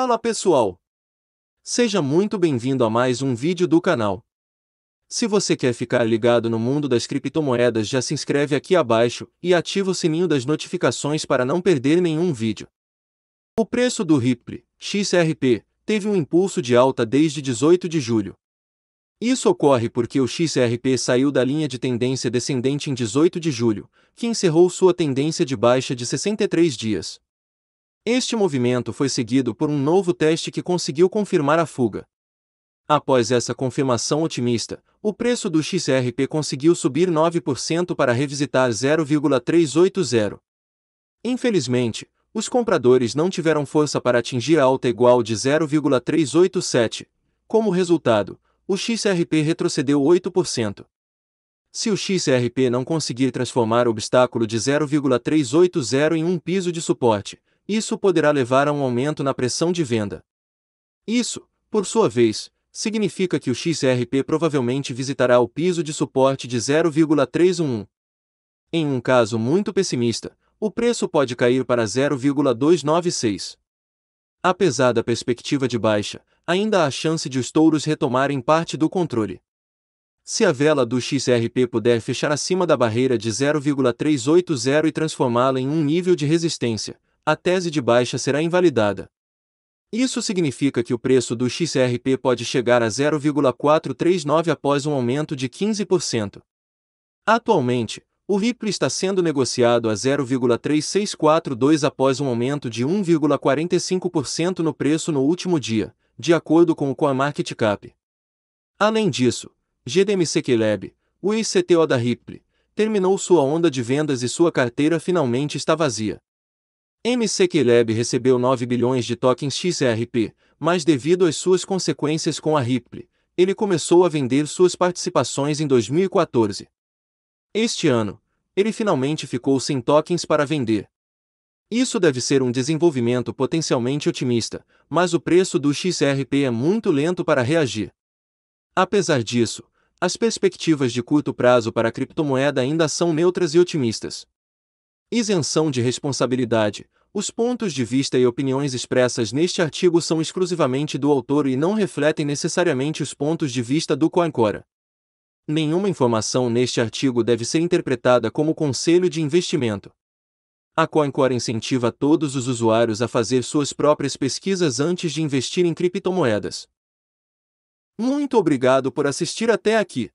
Fala pessoal! Seja muito bem-vindo a mais um vídeo do canal. Se você quer ficar ligado no mundo das criptomoedas já se inscreve aqui abaixo e ativa o sininho das notificações para não perder nenhum vídeo. O preço do Ripple, XRP, teve um impulso de alta desde 18 de julho. Isso ocorre porque o XRP saiu da linha de tendência descendente em 18 de julho, que encerrou sua tendência de baixa de 63 dias, este movimento foi seguido por um novo teste que conseguiu confirmar a fuga. Após essa confirmação otimista, o preço do XRP conseguiu subir 9% para revisitar 0,380. Infelizmente, os compradores não tiveram força para atingir a alta igual de 0,387. Como resultado, o XRP retrocedeu 8%. Se o XRP não conseguir transformar o obstáculo de 0,380 em um piso de suporte, isso poderá levar a um aumento na pressão de venda. Isso, por sua vez, significa que o XRP provavelmente visitará o piso de suporte de 0,311. Em um caso muito pessimista, o preço pode cair para 0,296. Apesar da perspectiva de baixa, ainda há chance de os touros retomarem parte do controle. Se a vela do XRP puder fechar acima da barreira de 0,380 e transformá-la em um nível de resistência, a tese de baixa será invalidada. Isso significa que o preço do XRP pode chegar a 0,439 após um aumento de 15%. Atualmente, o Ripple está sendo negociado a 0,3642 após um aumento de 1,45% no preço no último dia, de acordo com o CoinMarketCap. Além disso, GDMC Keylab, o ICTO da Ripple, terminou sua onda de vendas e sua carteira finalmente está vazia. MCKLab recebeu 9 bilhões de tokens XRP, mas devido às suas consequências com a Ripple, ele começou a vender suas participações em 2014. Este ano, ele finalmente ficou sem tokens para vender. Isso deve ser um desenvolvimento potencialmente otimista, mas o preço do XRP é muito lento para reagir. Apesar disso, as perspectivas de curto prazo para a criptomoeda ainda são neutras e otimistas. Isenção de responsabilidade. Os pontos de vista e opiniões expressas neste artigo são exclusivamente do autor e não refletem necessariamente os pontos de vista do Coancora. Nenhuma informação neste artigo deve ser interpretada como conselho de investimento. A Coincore incentiva todos os usuários a fazer suas próprias pesquisas antes de investir em criptomoedas. Muito obrigado por assistir até aqui.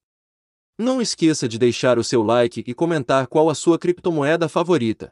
Não esqueça de deixar o seu like e comentar qual a sua criptomoeda favorita.